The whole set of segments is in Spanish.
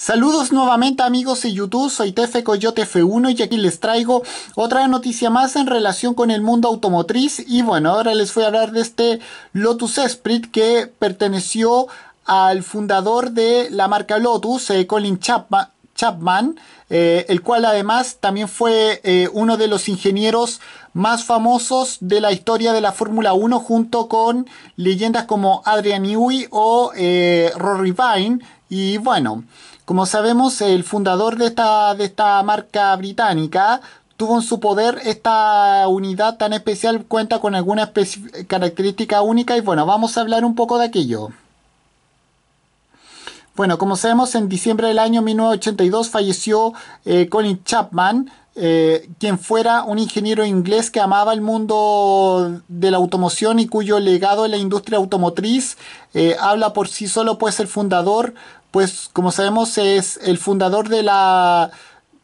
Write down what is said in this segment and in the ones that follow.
Saludos nuevamente amigos de YouTube, soy TF Coyote F1 y aquí les traigo otra noticia más en relación con el mundo automotriz y bueno, ahora les voy a hablar de este Lotus Esprit que perteneció al fundador de la marca Lotus, eh, Colin Chapman, eh, el cual además también fue eh, uno de los ingenieros más famosos de la historia de la Fórmula 1 junto con leyendas como Adrian Newey o Rory Vine y bueno, como sabemos, el fundador de esta, de esta marca británica tuvo en su poder esta unidad tan especial, cuenta con alguna característica única y bueno, vamos a hablar un poco de aquello. Bueno, como sabemos, en diciembre del año 1982 falleció eh, Colin Chapman, eh, quien fuera un ingeniero inglés que amaba el mundo de la automoción y cuyo legado en la industria automotriz eh, habla por sí solo, pues el fundador pues como sabemos es el fundador de la,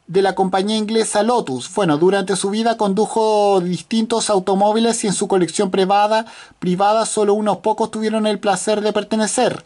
de la compañía inglesa Lotus. Bueno, durante su vida condujo distintos automóviles y en su colección privada, privada solo unos pocos tuvieron el placer de pertenecer.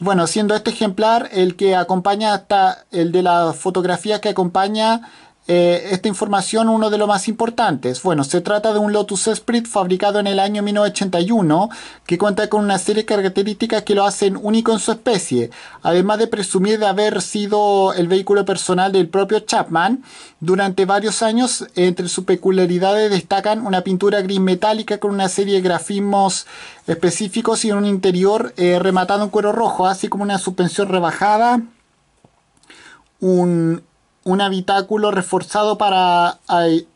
Bueno, siendo este ejemplar el que acompaña hasta el de la fotografía que acompaña eh, esta información uno de los más importantes. Bueno, se trata de un Lotus Esprit fabricado en el año 1981 que cuenta con una serie de características que lo hacen único en su especie, además de presumir de haber sido el vehículo personal del propio Chapman. Durante varios años, entre sus peculiaridades destacan una pintura gris metálica con una serie de grafismos específicos y un interior eh, rematado en cuero rojo, así como una suspensión rebajada un un habitáculo reforzado para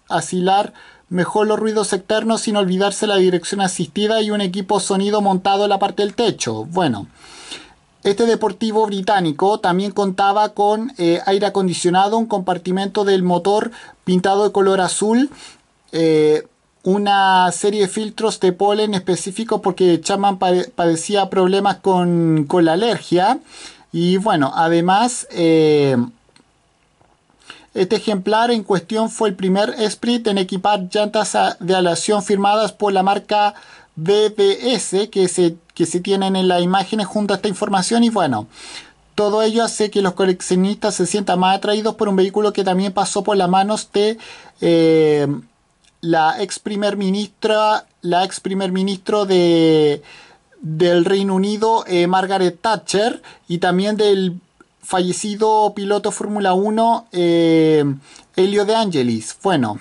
asilar mejor los ruidos externos sin olvidarse la dirección asistida y un equipo sonido montado en la parte del techo. Bueno, este deportivo británico también contaba con eh, aire acondicionado, un compartimento del motor pintado de color azul, eh, una serie de filtros de polen específicos porque Chapman padecía problemas con, con, la alergia y bueno, además... Eh, este ejemplar en cuestión fue el primer Sprint en equipar llantas de aleación firmadas por la marca BBS que se, que se tienen en la imágenes junto a esta información y bueno, todo ello hace que los coleccionistas se sientan más atraídos por un vehículo que también pasó por las manos de eh, la ex primer ministra, la ex primer ministro de, del Reino Unido, eh, Margaret Thatcher, y también del fallecido piloto Fórmula 1 Helio eh, De Angelis. Bueno,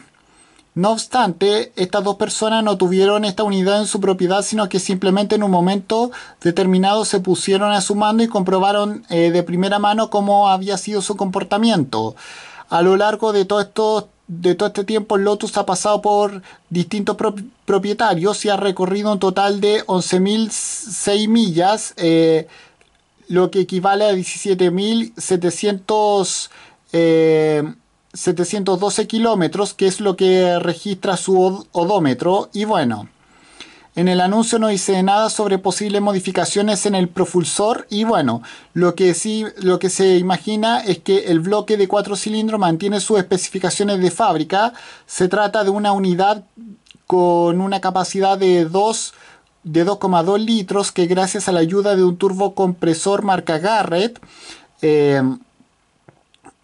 no obstante, estas dos personas no tuvieron esta unidad en su propiedad, sino que simplemente en un momento determinado se pusieron a su mando y comprobaron eh, de primera mano cómo había sido su comportamiento. A lo largo de todo, esto, de todo este tiempo, Lotus ha pasado por distintos propietarios y ha recorrido un total de 11.006 millas. Eh, lo que equivale a 17.712 eh, kilómetros, que es lo que registra su odómetro. Y bueno, en el anuncio no dice nada sobre posibles modificaciones en el propulsor. Y bueno, lo que sí, lo que se imagina es que el bloque de cuatro cilindros mantiene sus especificaciones de fábrica. Se trata de una unidad con una capacidad de 2 de 2,2 litros que gracias a la ayuda de un turbocompresor marca Garrett em,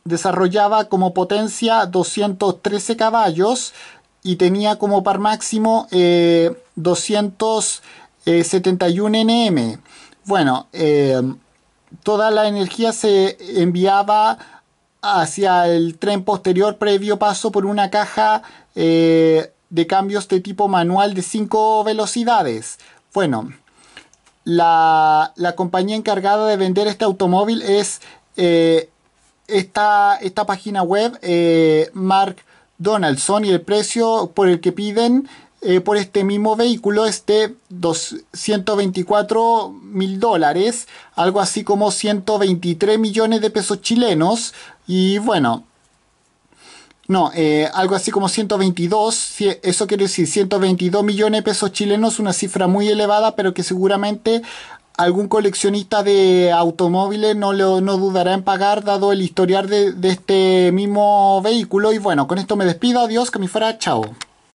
desarrollaba como potencia 213 caballos y tenía como par máximo 271 eh, nm. Bueno, em, toda la energía se enviaba hacia el tren posterior previo paso por una caja eh, de cambios de tipo manual de 5 velocidades. Bueno, la, compañía encargada de vender este automóvil es eh, esta, página web, eh, Mark Donaldson, y el precio por el que piden eh, por este mismo vehículo es de 224 mil dólares, algo así como 123 millones de pesos chilenos. Y bueno, no, eh, algo así como 122, eso quiere decir 122 millones de pesos chilenos, una cifra muy elevada, pero que seguramente algún coleccionista de automóviles no, lo, no dudará en pagar, dado el historial de, de este mismo vehículo. Y bueno, con esto me despido, adiós, que me fuera, chao.